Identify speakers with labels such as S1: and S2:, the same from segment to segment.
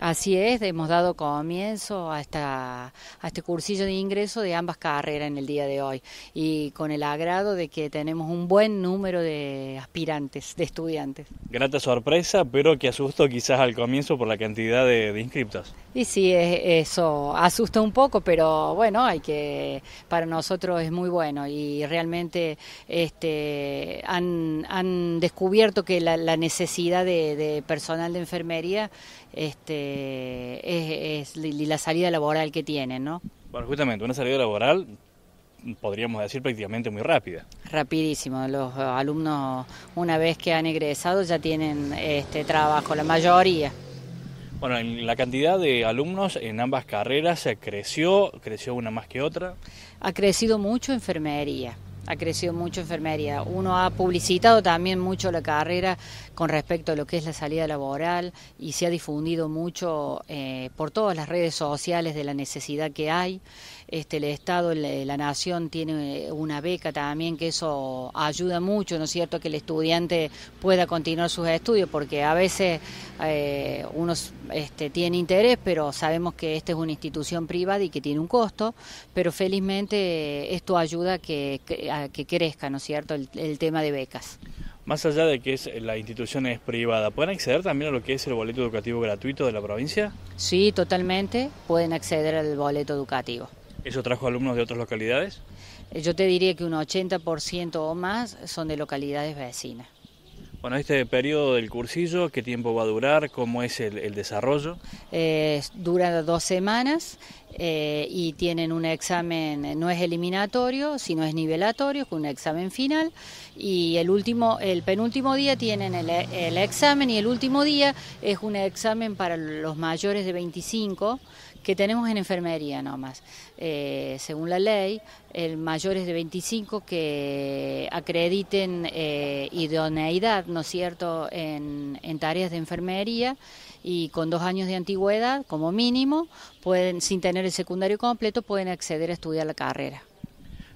S1: Así es, hemos dado comienzo a, este cursillo de ingreso de ambas carreras en el día de hoy y con el agrado de que tenemos un buen número de aspirantes, de estudiantes.
S2: Grata sorpresa, pero que asusto quizás al comienzo por la cantidad de, inscriptos.
S1: Y sí, e, eso asusta un poco, pero bueno, hay que para nosotros es muy bueno y realmente este, han, descubierto que la, necesidad de, personal de enfermería este, eh, es, la salida laboral que tienen, ¿no?
S2: Bueno, justamente, una salida laboral podríamos decir prácticamente muy rápida.
S1: Rapidísimo, los alumnos una vez que han egresado ya tienen este trabajo, la mayoría.
S2: Bueno, la cantidad de alumnos en ambas carreras se creció, creció una más que otra.
S1: Ha crecido mucho enfermería, ha crecido mucho enfermería. Uno ha publicitado también mucho la carrera con respecto a lo que es la salida laboral y se ha difundido mucho eh, por todas las redes sociales de la necesidad que hay. Este, el Estado, eh, la, Nación tiene eh, una beca también que eso ayuda mucho, ¿no es cierto?, que el estudiante pueda continuar sus estudios, porque a veces uno este, tiene interés, pero sabemos que esta es una institución privada y que tiene un costo, pero felizmente esto ayuda que a que crezca, ¿no es cierto?, el, tema de becas.
S2: Más allá de que es, eh, la institución es privada, ¿pueden acceder también a lo que es el boleto educativo gratuito de la provincia?
S1: Sí, totalmente, pueden acceder al boleto educativo.
S2: ¿Eso trajo alumnos de otras localidades?
S1: Yo te diría que un 80% o más son de localidades vecinas.
S2: Bueno, este periodo del cursillo, ¿qué tiempo va a durar? ¿Cómo es el, desarrollo?
S1: Eh, dura dos semanas eh, y tienen un examen, no es eliminatorio, sino es nivelatorio, es un examen final. Y el último, el penúltimo día tienen el examen y el último día es un examen para los mayores de 25 que tenemos en enfermería nomás. Eh, según la ley, el mayores de 25 que acrediten eh, idoneidad, ¿no es cierto?, en, en, tareas de enfermería y con dos años de antigüedad como mínimo, pueden, sin tener el secundario completo, pueden acceder a estudiar la carrera.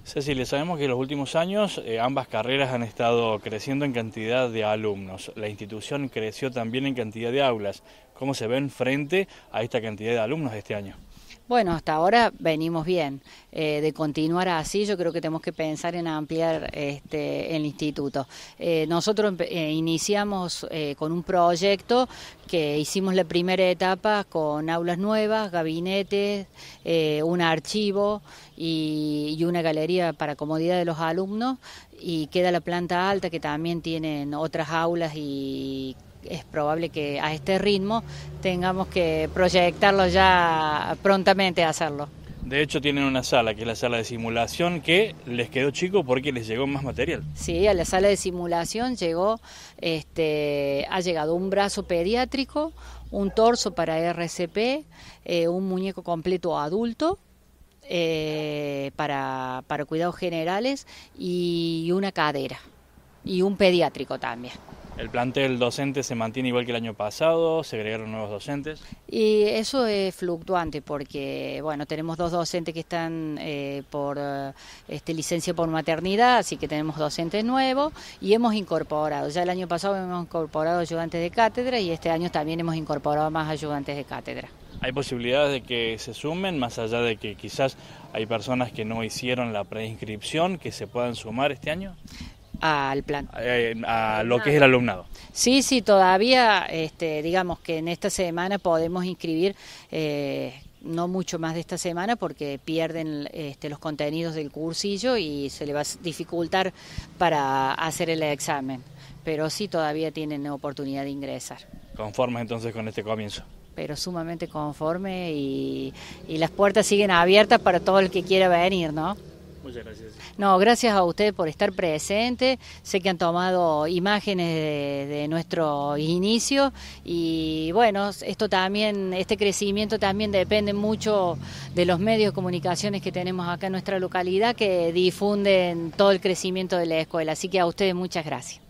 S2: Cecilia, sabemos que en los últimos años eh, ambas carreras han estado creciendo en cantidad de alumnos. La institución creció también en cantidad de aulas. ¿Cómo se ven frente a esta cantidad de alumnos este año?
S1: Bueno, hasta ahora venimos bien. Eh, de continuar así, yo creo que tenemos que pensar en ampliar este, el instituto. Eh, nosotros eh, iniciamos con un proyecto que hicimos la primera etapa con aulas nuevas, gabinetes, un archivo y, y una galería para comodidad de los alumnos y queda la planta alta que también tienen otras aulas y es probable que a este ritmo tengamos que proyectarlo ya prontamente a hacerlo.
S2: De hecho, tienen una sala, que es la sala de simulación, que les quedó chico porque les llegó más material.
S1: Sí, a la sala de simulación llegó, este, ha llegado un brazo pediátrico, un torso para RCP, eh, un muñeco completo adulto. Eh, para cuidados generales y una cadera y un pediátrico
S2: también. El plantel docente se mantiene igual que el año pasado, se agregaron nuevos docentes.
S1: Y eso es fluctuante porque, bueno, tenemos dos docentes que están eh, por eh, este, licencia por maternidad, así que tenemos docentes nuevos y hemos incorporado, ya el año pasado hemos incorporado ayudantes de cátedra y este año también hemos incorporado más ayudantes de
S2: cátedra. ¿Hay posibilidades de que se sumen, más allá de que quizás hay personas que no hicieron la preinscripción, que se puedan sumar este año? al plan. a lo que es el alumnado.
S1: Sí, sí, todavía, este, digamos que en esta semana podemos inscribir. Eh, no mucho más de esta semana porque pierden este, los contenidos del cursillo y se le va a dificultar para hacer el examen. Pero sí todavía tienen oportunidad de ingresar.
S2: Conformes entonces con este comienzo. Pero
S1: sumamente conforme y, y las puertas siguen abiertas para todo el que quiera venir, ¿no? gracias. No, gracias a ustedes por estar presente. Sé que han tomado imágenes de, nuestro inicio y bueno, esto también, este crecimiento también depende mucho de los medios de comunicaciones que tenemos acá en nuestra localidad que difunden todo el crecimiento de la escuela. Así que a ustedes muchas gracias.